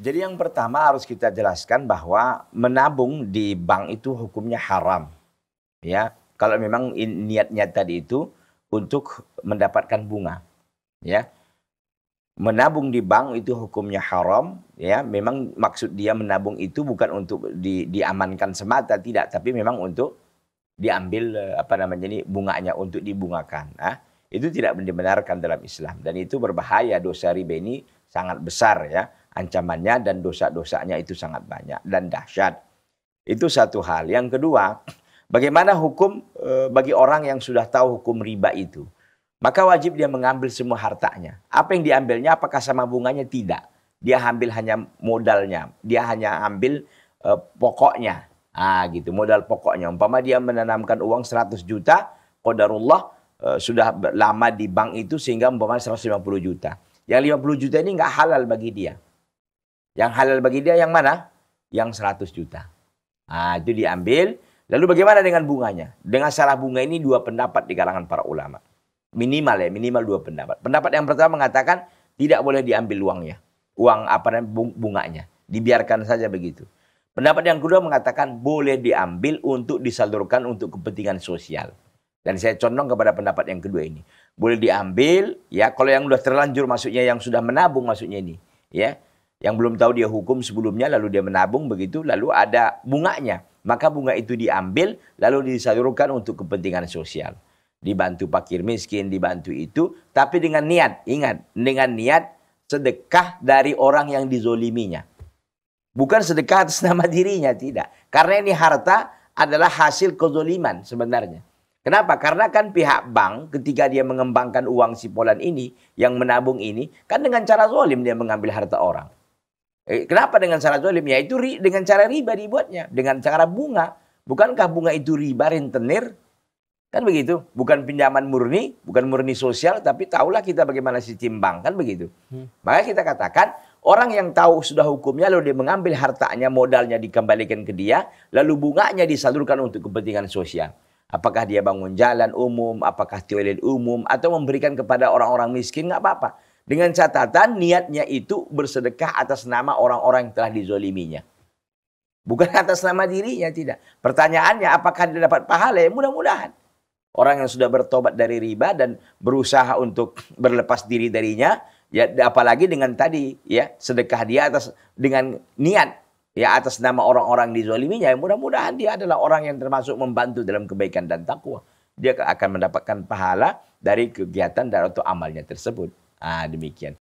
Jadi yang pertama harus kita jelaskan bahwa menabung di bank itu hukumnya haram. Ya, kalau memang niatnya tadi itu untuk mendapatkan bunga. Ya. Menabung di bank itu hukumnya haram, ya. Memang maksud dia menabung itu bukan untuk di, diamankan semata tidak, tapi memang untuk diambil apa namanya ini bunganya untuk dibungakan. Ah, itu tidak dibenarkan dalam Islam dan itu berbahaya dosa riba ini sangat besar ya ancamannya dan dosa-dosanya itu sangat banyak dan dahsyat. Itu satu hal. Yang kedua, bagaimana hukum e, bagi orang yang sudah tahu hukum riba itu? Maka wajib dia mengambil semua hartanya. Apa yang diambilnya apakah sama bunganya? Tidak. Dia ambil hanya modalnya. Dia hanya ambil e, pokoknya. Ah gitu, modal pokoknya. Umpama dia menanamkan uang 100 juta, qadarullah e, sudah lama di bank itu sehingga umpama 150 juta. Yang 50 juta ini nggak halal bagi dia yang halal bagi dia yang mana? Yang 100 juta. Nah, itu diambil. Lalu bagaimana dengan bunganya? Dengan salah bunga ini dua pendapat di kalangan para ulama. Minimal ya, minimal dua pendapat. Pendapat yang pertama mengatakan tidak boleh diambil uangnya. Uang apa namanya bunganya. Dibiarkan saja begitu. Pendapat yang kedua mengatakan boleh diambil untuk disalurkan untuk kepentingan sosial. Dan saya condong kepada pendapat yang kedua ini. Boleh diambil, ya kalau yang sudah terlanjur maksudnya yang sudah menabung maksudnya ini. ya yang belum tahu dia hukum sebelumnya lalu dia menabung begitu lalu ada bunganya maka bunga itu diambil lalu disalurkan untuk kepentingan sosial dibantu pakir miskin dibantu itu tapi dengan niat ingat dengan niat sedekah dari orang yang dizoliminya bukan sedekah atas nama dirinya tidak karena ini harta adalah hasil kezoliman sebenarnya Kenapa? Karena kan pihak bank ketika dia mengembangkan uang si Polan ini, yang menabung ini, kan dengan cara zolim dia mengambil harta orang. Eh, kenapa dengan cara zalim? Ya itu dengan cara riba dibuatnya, dengan cara bunga. Bukankah bunga itu riba rentenir? Kan begitu, bukan pinjaman murni, bukan murni sosial, tapi tahulah kita bagaimana sistem bank, kan begitu. Hmm. Maka kita katakan, orang yang tahu sudah hukumnya, lalu dia mengambil hartanya, modalnya dikembalikan ke dia, lalu bunganya disalurkan untuk kepentingan sosial. Apakah dia bangun jalan umum, apakah toilet umum, atau memberikan kepada orang-orang miskin, nggak apa-apa. Dengan catatan niatnya itu bersedekah atas nama orang-orang yang telah dizoliminya. Bukan atas nama dirinya, tidak. Pertanyaannya apakah dia dapat pahala? Ya, mudah-mudahan. Orang yang sudah bertobat dari riba dan berusaha untuk berlepas diri darinya, ya apalagi dengan tadi ya sedekah dia atas dengan niat ya atas nama orang-orang dizoliminya, ya mudah-mudahan dia adalah orang yang termasuk membantu dalam kebaikan dan takwa. Dia akan mendapatkan pahala dari kegiatan dan atau amalnya tersebut ah demikian.